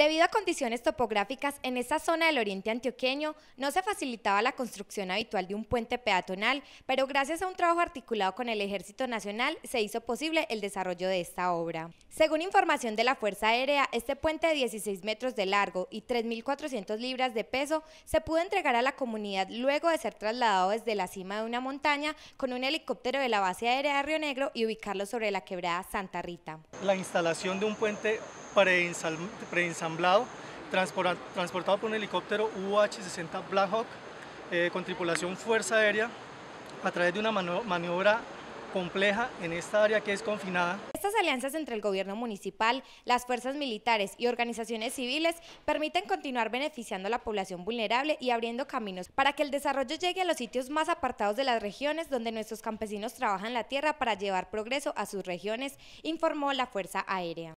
Debido a condiciones topográficas en esa zona del oriente antioqueño, no se facilitaba la construcción habitual de un puente peatonal, pero gracias a un trabajo articulado con el Ejército Nacional se hizo posible el desarrollo de esta obra. Según información de la Fuerza Aérea, este puente de 16 metros de largo y 3.400 libras de peso se pudo entregar a la comunidad luego de ser trasladado desde la cima de una montaña con un helicóptero de la base aérea de Río Negro y ubicarlo sobre la quebrada Santa Rita. La instalación de un puente preensamblado, transportado por un helicóptero UH-60 Black Hawk eh, con tripulación Fuerza Aérea a través de una maniobra compleja en esta área que es confinada. Estas alianzas entre el gobierno municipal, las fuerzas militares y organizaciones civiles permiten continuar beneficiando a la población vulnerable y abriendo caminos para que el desarrollo llegue a los sitios más apartados de las regiones donde nuestros campesinos trabajan la tierra para llevar progreso a sus regiones, informó la Fuerza Aérea.